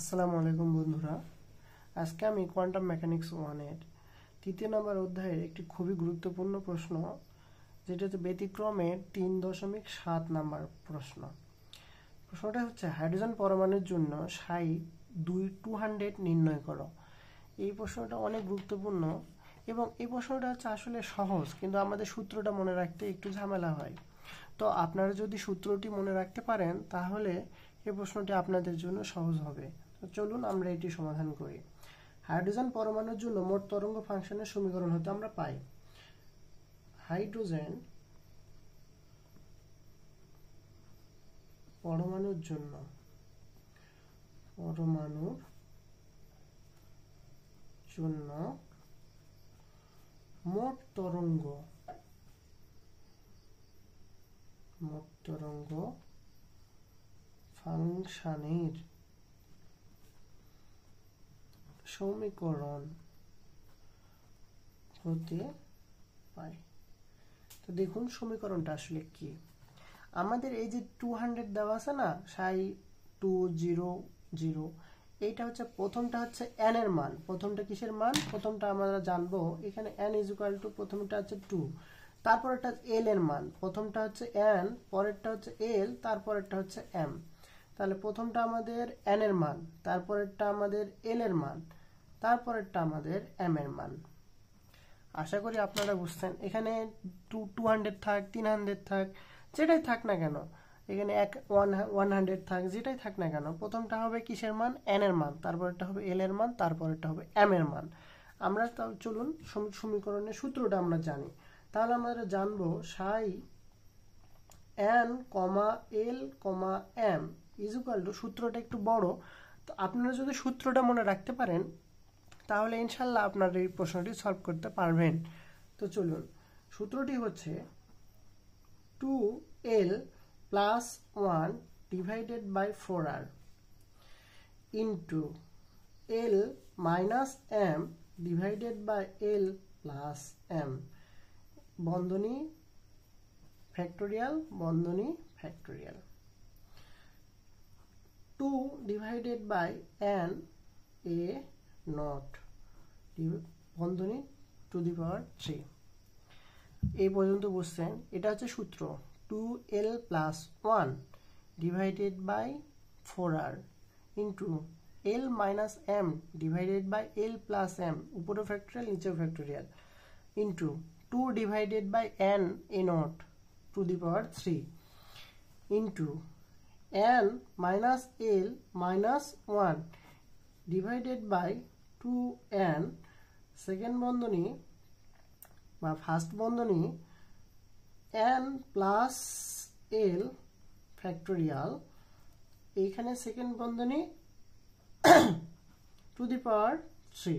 আসসালামু আলাইকুম বন্ধুরা আজকে আমি কোয়ান্টাম মেকানিক্স ওয়ানের তৃতীয় নম্বর অধ্যায়ের একটি খুবই গুরুত্বপূর্ণ প্রশ্ন যেটা হচ্ছে ব্যতিক্রমের তিন দশমিক সাত নম্বর প্রশ্ন প্রশ্নটা হচ্ছে হাইড্রোজেন পরমাণুর জন্য সাই দুই টু হান্ড্রেড নির্ণয় করো এই প্রশ্নটা অনেক গুরুত্বপূর্ণ এবং এই প্রশ্নটা হচ্ছে আসলে সহজ কিন্তু আমাদের সূত্রটা মনে রাখতে একটু ঝামেলা হয় তো আপনারা যদি সূত্রটি মনে রাখতে পারেন তাহলে এই প্রশ্নটি আপনাদের জন্য সহজ হবে চলুন আমরা এটি সমাধান করি হাইড্রোজেন পরমাণুর জন্য মোট তরঙ্গ ফাংশনের সমীকরণ হতে আমরা পাই হাইড্রোজেন পরমাণুর জন্য পরমাণুর জন্য মোট তরঙ্গ মোট তরঙ্গ ফাংশনের সমীকরণ হতে পারে তো দেখুন সমীকরণটা আসলে কি আমাদের এই যে টু হান্ড্রেড দেওয়া আছে না সাই টু জিরো জিরো এইটা হচ্ছে প্রথমটা হচ্ছে এন এর মান প্রথমটা কিসের মান প্রথমটা আমরা জানবো এখানে এন ইজ ইকুয়াল টু প্রথমটা হচ্ছে টু তারপরেরটা এল এর মান প্রথমটা হচ্ছে এন পরেরটা হচ্ছে এল তারপরেরটা হচ্ছে এম তাহলে প্রথমটা আমাদের এন এর মান তারপরেরটা আমাদের এল এর মান তারপরেরটা আমাদের এম এর মান আশা করি আপনারা বুঝছেন এখানে টু টু হান্ড্রেড থাক তিন হান্ড্রেড থাক যেটাই থাক না কেন এখানে এক ওয়ান ওয়ান হান্ড্রেড থাক যেটাই থাক না কেন প্রথমটা হবে কিসের মান এন এর মান তারপরেরটা হবে এল এর মান তারপরেরটা হবে এম এর মান আমরা তাও চলুন সমীকরণের সূত্রটা আমরা জানি তাহলে আমরা জানবো psi n comma l comma m is to সূত্রটা একটু বড় তো আপনারা যদি সূত্রটা মনে রাখতে পারেন তাহলে ইনশাল্লাহ আপনার এই প্রশ্নটি সলভ করতে পারবেন তো চলুন সূত্রটি হচ্ছে two l plus one divided by four আর into l minus m divided by l plus m বন্ধনী ফ্যাক্টোরিয়াল বন্ধনী factorial two divided by n a naught বন্ধনী টু দি পাওয়ার থ্রি এই পর্যন্ত বুঝছেন এটা হচ্ছে সূত্র two l plus one divided by four আর into l minus m divided by l plus m উপরে ফ্যাক্টরিয়াল নিচেও factorial into two divided by n a naught to the power three into n minus l minus one divided by two n second বন্ধনী বা first বন্ধনী n plus l factorial এইখানে second বন্ধনী to the power three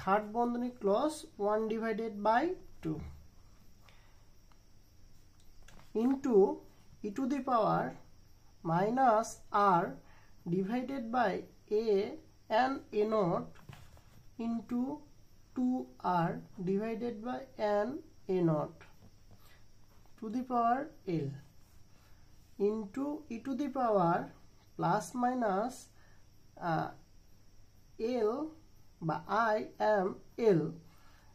third বন্ধনী close one divided by two into e to the power minus r divided by a an a naught into 2r divided by an a naught to the power l into e to the power plus minus uh, l বা i m l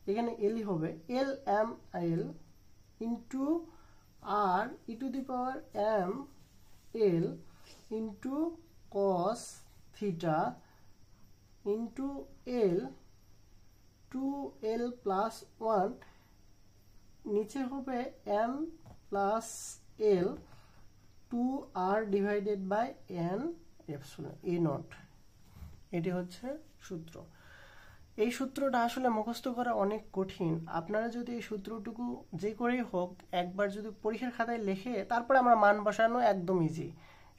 এখানে এলই হবে l m l into r e to the power m l into cos theta into l two l plus one নিচে হবে n plus l two r divided by n epsilon a naught এটি হচ্ছে সূত্র এই সূত্রটা আসলে মুখস্থ করা অনেক কঠিন আপনারা যদি এই সূত্রটুকু যে করেই হোক একবার যদি পরীক্ষার খাতায় লেখে তারপরে আমরা মান বসানো একদম ইজি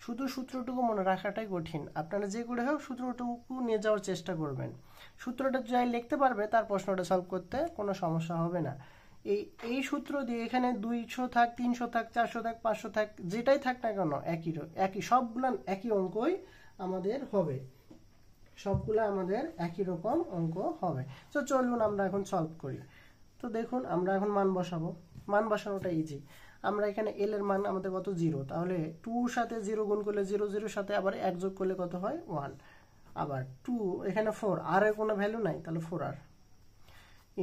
শুধু সূত্রটুকু মনে রাখাটাই কঠিন আপনারা যে করে হোক সূত্রটুকু নিয়ে যাওয়ার চেষ্টা করবেন সূত্রটা যাই লিখতে পারবে তার প্রশ্নটা সলভ করতে কোনো সমস্যা হবে না এই এই সূত্র দিয়ে এখানে দুইশো থাক তিনশো থাক চারশো থাক পাঁচশো থাক যেটাই থাক না কেন একই একই সবগুলো একই অঙ্কই আমাদের হবে সবগুলো আমাদের একই রকম অঙ্ক হবে তো চলুন আমরা এখন সলভ করি তো দেখুন আমরা এখন মান বসাবো মান বসানোটা ইজি আমরা এখানে এল এর মান আমাদের কত জিরো তাহলে টু সাথে জিরো গুণ করলে জিরো জিরোর সাথে আবার এক যোগ করলে কত হয় ওয়ান আবার টু এখানে ফোর আর এর কোনো ভ্যালু নাই তাহলে ফোর আর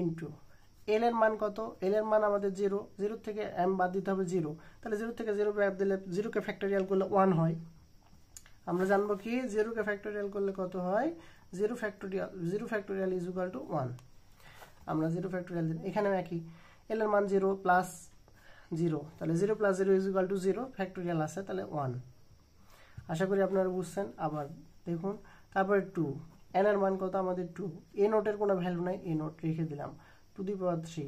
ইন্টু এল এর মান কত এল এর মান আমাদের জিরো জিরো থেকে এম বাদ দিতে হবে জিরো তাহলে জিরো থেকে জিরো ব্যাপ দিলে জিরোকে ফ্যাক্টরিয়াল করলে ওয়ান হয় আমরা জানবো কি জিরোকে ফ্যাক্টরিয়াল করলে কত হয় zero factorial zero factorial is equal to one আমরা জিরো ফ্যাক্টোরিয়াল দিন এখানেও একই এল এর মান জিরো প্লাস জিরো তাহলে zero plus zero is equal to zero factorial আছে তাহলে ওয়ান আশা করি আপনারা বুঝছেন আবার দেখুন তারপরে টু এন এর মান কত আমাদের টু এ নোটের কোনো ভ্যালু নাই এ নোট রেখে দিলাম to the power three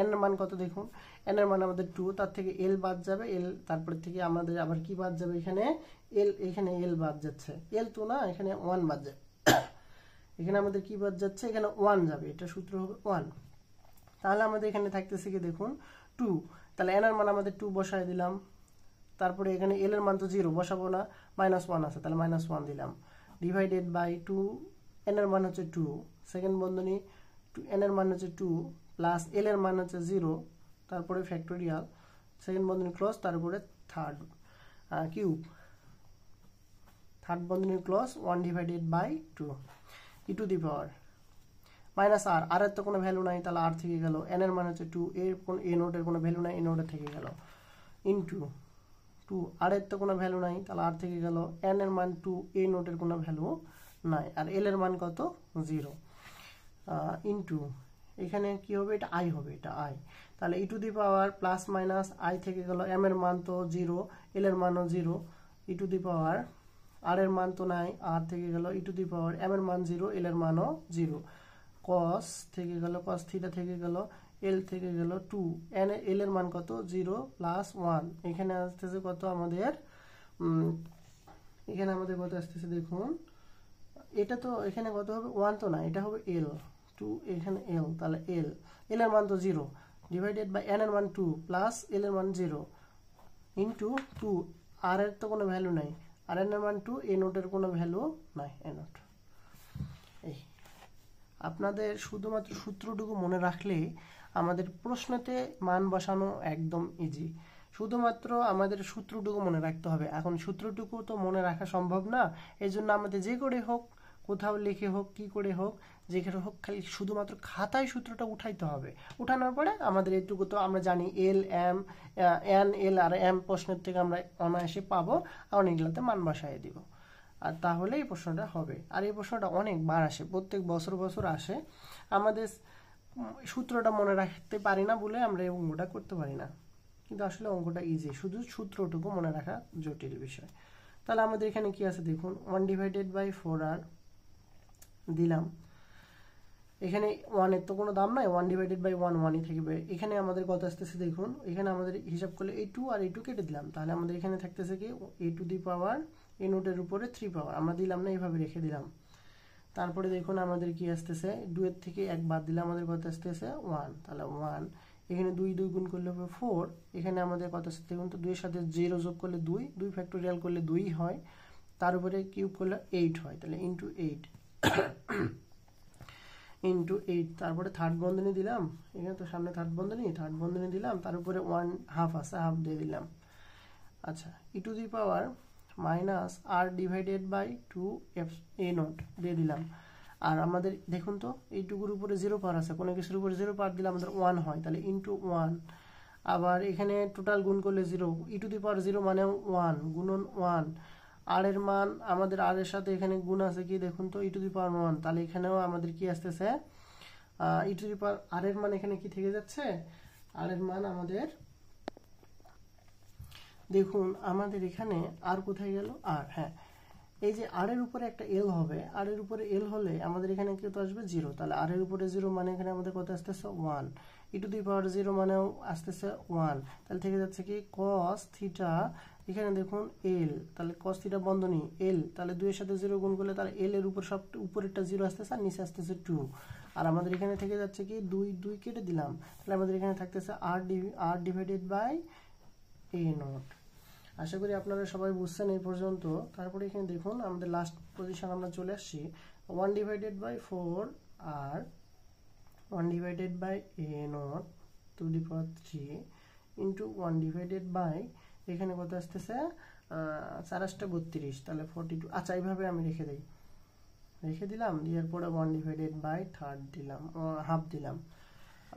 n এর মান কত দেখুন এন এর মান আমাদের টু তার থেকে এল বাদ যাবে এল তারপর থেকে আমাদের আবার কি বাদ যাবে এখানে এল এখানে এল বাদ যাচ্ছে এল তো না এখানে ওয়ান বাদ যাবে এখানে আমাদের কি বাদ যাচ্ছে এখানে ওয়ান যাবে এটা সূত্র হবে ওয়ান তাহলে আমাদের এখানে থাকতেছে কি দেখুন টু তাহলে এনার মান আমাদের টু বসায় দিলাম তারপরে এখানে এল এর মান তো জিরো বসাবো না মাইনাস ওয়ান আছে তাহলে মাইনাস ওয়ান দিলাম ডিভাইডেড বাই টু এনের মান হচ্ছে টু সেকেন্ড বন্ধনী টু এর মান হচ্ছে টু প্লাস এল এর মান হচ্ছে জিরো তারপরে ফ্যাক্টোরিয়াল সেকেন্ড বন্ধনী ক্লস তারপরে থার্ড কিউব থার্ড বন্ধনী close one divided by two e to the power minus r r এর তো কোনো ভ্যালু নাই তাহলে আর থেকে গেল এন এর মান হচ্ছে টু এর কোন এ নোটের কোনো ভ্যালু নাই এ নোটের থেকে গেল ইন্টু টু আর এর তো কোনো ভ্যালু নাই তাহলে আর থেকে গেল এন এর মান টু এ নোটের কোনো ভ্যালু নাই আর এল এর মান কত জিরো ইন্টু এখানে কি হবে এটা আই হবে এটা আই তাহলে e to the power plus minus i থেকে গেল এম এর মান তো জিরো এল এর মানও জিরো ই টু দি পাওয়ার আর এর মান তো নাই আর থেকে গেল ই টু দি পাওয়ার এম এর মান জিরো এল এর মানও জিরো কস থেকে গেল কস থিটা থেকে গেল এল থেকে গেল টু এন এল এর মান কত জিরো প্লাস ওয়ান এখানে আসতেছে কত আমাদের এখানে আমাদের কত আসতেছে দেখুন এটা তো এখানে কত হবে ওয়ান তো না এটা হবে এল টু এখানে এল তাহলে এল এল এর মান তো জিরো ডিভাইডেড বাই এন এর মান টু প্লাস এল এর মান জিরো ইন্টু টু আর এর তো কোনো ভ্যালু নাই আর এন এর মান টু এ নোটের কোনো ভ্যালু নাই এ নোট আপনাদের শুধুমাত্র সূত্রটুকু মনে রাখলে আমাদের প্রশ্নতে মান বসানো একদম ইজি শুধুমাত্র আমাদের সূত্রটুকু মনে রাখতে হবে এখন সূত্রটুকু তো মনে রাখা সম্ভব না এই জন্য আমাদের যে করে হোক কোথাও লিখে হোক কি করে হোক যেখানে হোক খালি শুধুমাত্র খাতায় সূত্রটা উঠাইতে হবে উঠানোর পরে আমাদের এটুকু তো আমরা জানি এল এম এন এল আর এম প্রশ্নের থেকে আমরা অনায়াসে পাবো আর অনেকগুলোতে মান বসাই দিব আর তাহলে এই প্রশ্নটা হবে আর এই প্রশ্নটা অনেকবার আসে প্রত্যেক বছর বছর আসে আমাদের সূত্রটা মনে রাখতে পারি না বলে আমরা এই অঙ্কটা করতে পারি না কিন্তু আসলে অঙ্কটা ইজি শুধু সূত্রটুকু মনে রাখা জটিল বিষয় তাহলে আমাদের এখানে কি আছে দেখুন ওয়ান ডিভাইডেড বাই ফোর আর দিলাম এখানে ওয়ানের তো কোনো দাম নাই ওয়ান ডিভাইডেড বাই ওয়ান ওয়ানই থাকবে এখানে আমাদের কত আসতেছে দেখুন এখানে আমাদের হিসাব করলে এই টু আর এই টু কেটে দিলাম তাহলে আমাদের এখানে থাকতেছে কি এ টু দি পাওয়ার এই নোটের উপরে থ্রি পাওয়ার আমরা দিলাম না এইভাবে রেখে দিলাম তারপরে দেখুন আমাদের কি আসতেছে দুয়ের থেকে এক বাদ দিলে আমাদের কত আসতেছে ওয়ান তাহলে ওয়ান এখানে দুই দুই গুণ করলে হবে ফোর এখানে আমাদের কত আসতে দেখুন তো দুইয়ের সাথে জিরো যোগ করলে দুই দুই ফ্যাক্টোরিয়াল করলে দুই হয় তার উপরে কিউব করলে এইট হয় তাহলে ইন্টু এইট ইন্টু এইট তারপরে থার্ড বন্ধনী দিলাম এখানে তো সামনে থার্ড বন্ধনী থার্ড বন্ধনী দিলাম তার উপরে ওয়ান হাফ আছে হাফ দিয়ে দিলাম আচ্ছা e to the power minus r divided by two f a naught দিয়ে দিলাম আর আমাদের দেখুন তো এইটুকুর উপরে জিরো পার আছে কোনো কিছুর উপরে জিরো পার দিলে আমাদের ওয়ান হয় তাহলে ইন্টু ওয়ান আবার এখানে টোটাল গুণ করলে zero e to the power zero মানে ওয়ান গুণন ওয়ান আর এর মান আমাদের আর এর সাথে এখানে গুণ আছে কি দেখুন তো ই টু দি পাওয়ার ওয়ান তাহলে এখানেও আমাদের কি আসতেছে ই টু দি পাওয়ার আর এর মান এখানে কি থেকে যাচ্ছে আর এর মান আমাদের দেখুন আমাদের এখানে আর কোথায় গেল আর হ্যাঁ এই যে আর এর উপরে একটা এল হবে আর এর উপরে এল হলে আমাদের এখানে কত আসবে জিরো তাহলে আর এর উপরে জিরো মানে এখানে আমাদের কত আসতেছে one e to the power zero মানেও আসতেছে ওয়ান তাহলে থেকে যাচ্ছে কি কস থিটা এখানে দেখুন এল তাহলে কস থিটা বন্ধনী এল তাহলে দুইয়ের সাথে জিরো গুণ করলে তাহলে এল এর উপর সব উপরেরটা জিরো আসতেছে আর নিচে আসতেছে টু আর আমাদের এখানে থেকে যাচ্ছে কি দুই দুই কেটে দিলাম তাহলে আমাদের এখানে থাকতেছে r d r divided by a naught আশা করি আপনারা সবাই বুঝছেন এই পর্যন্ত তারপরে এখানে দেখুন আমাদের লাস্ট পজিশন আমরা চলে আসছি ওয়ান ডিভাইডেড বাই ফোর আর one divided by a naught to the power three into one divided by এখানে কত আসতেছে চার আটটা বত্রিশ তাহলে ফোরটি টু আচ্ছা এইভাবে আমি রেখে দিই রেখে দিলাম দেওয়ার পরে ওয়ান ডিভাইডেড বাই থার্ড দিলাম হাফ দিলাম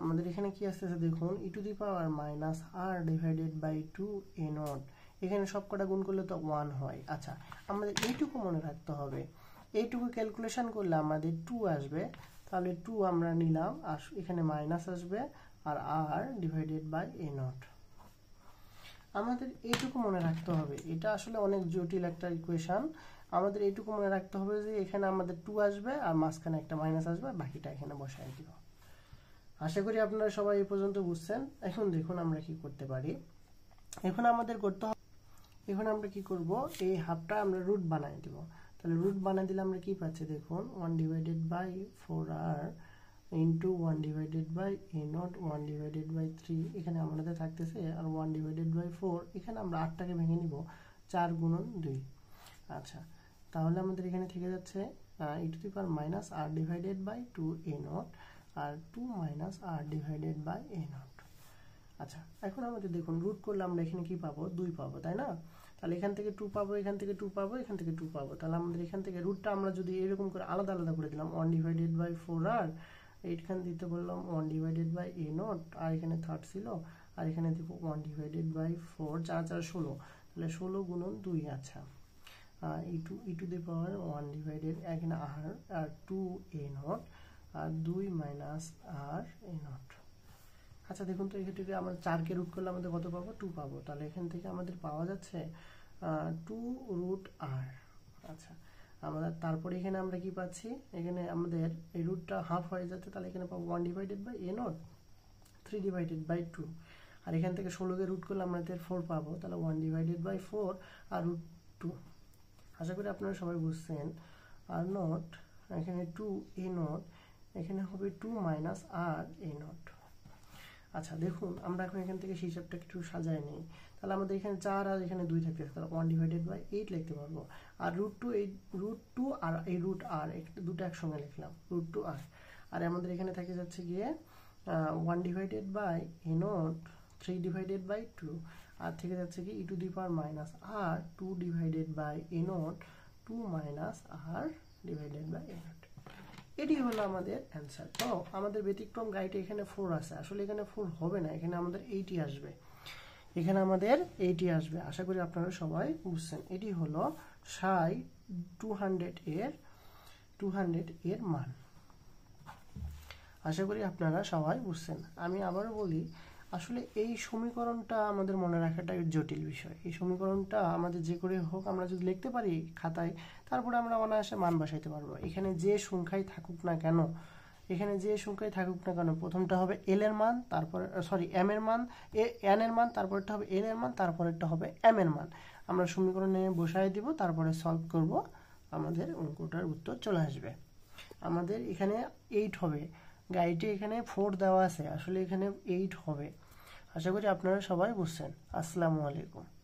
আমাদের এখানে কি আসতেছে দেখুন e to the power minus r divided by two a naught এখানে সব কটা গুণ করলে তো ওয়ান হয় আচ্ছা আমাদের এইটুকু মনে রাখতে হবে এইটুকু ক্যালকুলেশন করলে আমাদের টু আসবে তাহলে টু আমরা নিলাম আর এখানে মাইনাস আসবে আর r divided by a naught আমাদের এইটুকু মনে রাখতে হবে এটা আসলে অনেক জটিল একটা ইকুয়েশন আমাদের এইটুকু মনে রাখতে হবে যে এখানে আমাদের টু আসবে আর মাঝখানে একটা মাইনাস আসবে আর বাকিটা এখানে বসায় দিব আশা করি আপনারা সবাই এই পর্যন্ত বুঝছেন এখন দেখুন আমরা কি করতে পারি এখন আমাদের করতে হবে এখন আমরা কি করব এই হাফটা আমরা রুট বানাই দিব তাহলে রুট বানাই দিলে আমরা কি পাচ্ছি দেখুন ওয়ান ডিভাইডেড বাই ফোর আর into one divided by a naught one divided by three এখানে আমাদের থাকতেছে আর ওয়ান ডিভাইডেড বাই ফোর এখানে আমরা আটটাকে ভেঙে নিব চার গুণন দুই আচ্ছা তাহলে আমাদের এখানে থেকে যাচ্ছে e to the power minus r divided by two a naught আর two minus r divided by a naught আচ্ছা এখন আমাদের দেখুন রুট করলে আমরা এখানে কি পাবো দুই পাবো তাই না তাহলে এখান থেকে টু পাবো এখান থেকে টু পাবো এখান থেকে টু পাবো তাহলে আমাদের এখান থেকে রুটটা আমরা যদি এরকম করে আলাদা আলাদা করে দিলাম ওয়ান ডিভাইডেড বাই ফোর আর এইটখান দিতে বললাম one divided by a naught আর এখানে থার্ড ছিল আর এখানে দেবো ওয়ান ডিভাইডেড বাই ফোর চার চার ষোলো তাহলে ষোলো গুণন দুই আচ্ছা e to e to the power one divided এখানে আর আর টু এ নট আর দুই মাইনাস আর এ নট আচ্ছা দেখুন তো থেকে আমরা চারকে রুট করলে আমাদের কত পাবো টু পাবো তাহলে এখান থেকে আমাদের পাওয়া যাচ্ছে টু রুট আর আচ্ছা আমরা তারপরে এখানে আমরা কি পাচ্ছি এখানে আমাদের এই রুটটা হাফ হয়ে যাচ্ছে তাহলে এখানে পাবো one divided by a naught three divided by two আর এখান থেকে ষোলোকে রুট করলে আমাদের ফোর পাবো তাহলে ওয়ান ডিভাইডেড বাই ফোর আর রুট টু আশা করি আপনারা সবাই বুঝছেন আর নট এখানে টু এ নট এখানে হবে two minus r a naught আচ্ছা দেখুন আমরা এখন এখান থেকে হিসাবটা একটু সাজায় নিই তাহলে আমাদের এখানে চার আর এখানে দুই থাকতে তাহলে ওয়ান ডিভাইডেড বাই এইট লিখতে পারবো আর রুট টু এই রুট টু আর এই রুট আর দুটো একসঙ্গে লিখলাম রুট টু আর আর আমাদের এখানে থাকে যাচ্ছে গিয়ে one divided by a naught three divided by two আর থেকে যাচ্ছে কি e to the power minus আর two divided by a naught two minus r divided by a naught এটি হলো আমাদের অ্যান্সার তো আমাদের ব্যতিক্রম গাইড এখানে ফোর আছে আসলে এখানে ফোর হবে না এখানে আমাদের এইটি আসবে এখানে আমাদের এইটি আসবে আশা করি আপনারা সবাই বুঝছেন এটি হলো সাই টু হান্ড্রেড এর টু হান্ড্রেড এর মান আশা করি আপনারা সবাই বুঝছেন আমি আবারও বলি আসলে এই সমীকরণটা আমাদের মনে রাখাটা জটিল বিষয় এই সমীকরণটা আমাদের যে করে হোক আমরা যদি লিখতে পারি খাতায় তারপরে আমরা অনায়াসে মান বসাইতে পারবো এখানে যে সংখ্যাই থাকুক না কেন এখানে যে সংখ্যাই থাকুক না কেন প্রথমটা হবে এল এর মান তারপরে সরি এম এর মান এ এন এর মান তারপরেরটা হবে এল এর মান তারপরেরটা হবে এম এর মান আমরা সমীকরণে বসাই দিব তারপরে সলভ করব আমাদের অঙ্কটার উত্তর চলে আসবে আমাদের এখানে এইট হবে গাড়িটি এখানে ফোর দেওয়া আছে আসলে এখানে এইট হবে আশা করি আপনারা সবাই বুঝছেন আসসালামু আলাইকুম